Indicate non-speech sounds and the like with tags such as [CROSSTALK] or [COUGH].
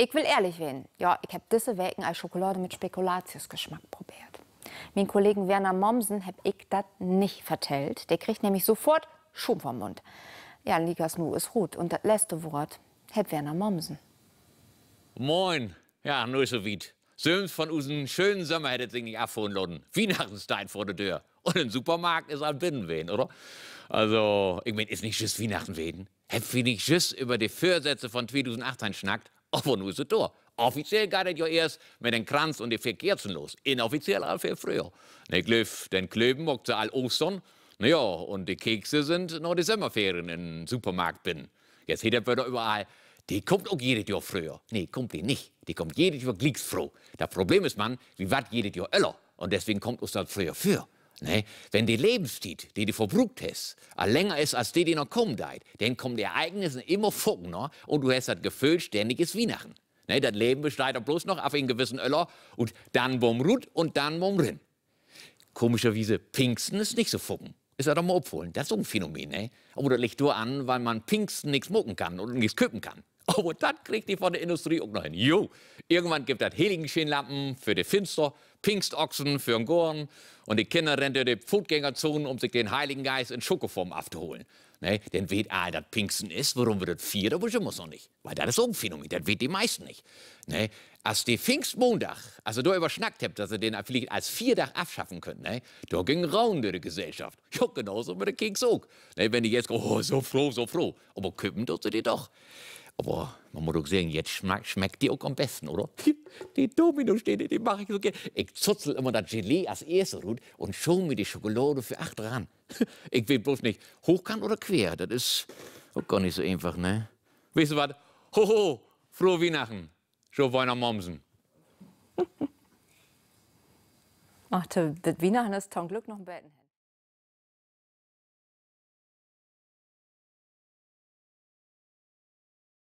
Ich will ehrlich werden. Ja, ich heb deze Wecken als Schokolade mit Spekulatiusgeschmack probiert. Mijn Kollegen Werner Mommsen heb ich dat nicht vertellt. Der kriegt nämlich sofort Schum vom Mund. Ja, Ligas Nu ist gut. Und das letzte Wort hat Werner Mommsen. Moin. Ja, nur so weit. Söms von unseren schönen Sommer hättet ihr nicht abholen lassen. Weihnachtenstein vor der Tür. Und im Supermarkt ist am Binnenwehen, oder? Also, ich mein, ist nicht just Weihnachten wehen. Hätt wir nicht just über die Vorsätze von 2018 schnackt? aber nun ist es da. Offiziell geht es ja erst mit dem Kranz und den vier Kerzen los. Inoffiziell auch viel früher. Ne, Glöf, den Klöben mockt sie all Ostern. Naja, und die Kekse sind noch die Sommerferien im Supermarkt bin. Jetzt hätte wir da überall. Die kommt auch jedes Jahr früher. Nee, kommt die nicht. Die kommt jedes Jahr glücksfroh. Das Problem ist, man, wie wat jedes Jahr öller. Und deswegen kommt uns das früher für. Ne? Wenn die Lebenszeit, die du verbrucht hast, länger ist als die, die noch kommen dann kommen die Ereignisse immer fucken ne? und du hast das Gefühl, ständig ist Weihnachten. Ne? Das Leben besteht bloß noch auf einen gewissen Öller und dann bum und dann bum Rin. Komischerweise Pfingsten ist nicht so fucken. Ist er doch mal abholen. Das ist so ein Phänomen, ne? Aber das liegt nur an, weil man Pinksten nichts mucken kann und nichts köpen kann. [LAUGHS] Aber das kriegt die von der Industrie auch noch hin. Jo, irgendwann gibt das Heiligenschinlampen für die Finster, Pinkstochsen für den Gorn und die Kinder rennen durch die Fußgängerzonen, um sich den Heiligen Geist in Schokoform abzuholen. Ne? Denn weht ah, das Pinksten ist, warum wird das vier, da wissen wir es noch nicht. Weil das ist auch ein Phänomen, das weht die meisten nicht. Ne? Als die Pfingstmontag, also du überschnackt habt, dass ihr den vielleicht als Vierdach abschaffen könnt, ne? da ging Raun in die Gesellschaft. Ja, genauso mit der Keks auch. Ne? Wenn ich jetzt, oh, so froh, so froh. Aber küppen tut sie die doch. Aber man muss doch sehen, jetzt schme schmeckt die auch am besten, oder? [LAUGHS] Die, Domino steht, die mache ich so gerne. Ich zutzel immer das Gelee als erstes und, und schon mir die Schokolade für acht ran. [LAUGHS] Ich will bloß nicht hochkant oder quer. Das ist auch gar nicht so einfach, ne? Weißt du was? Hoho, frohe Weihnachten. Schon Weihnachten Momsen. Ach, das Weihnachten ist zum Glück noch ein Bett.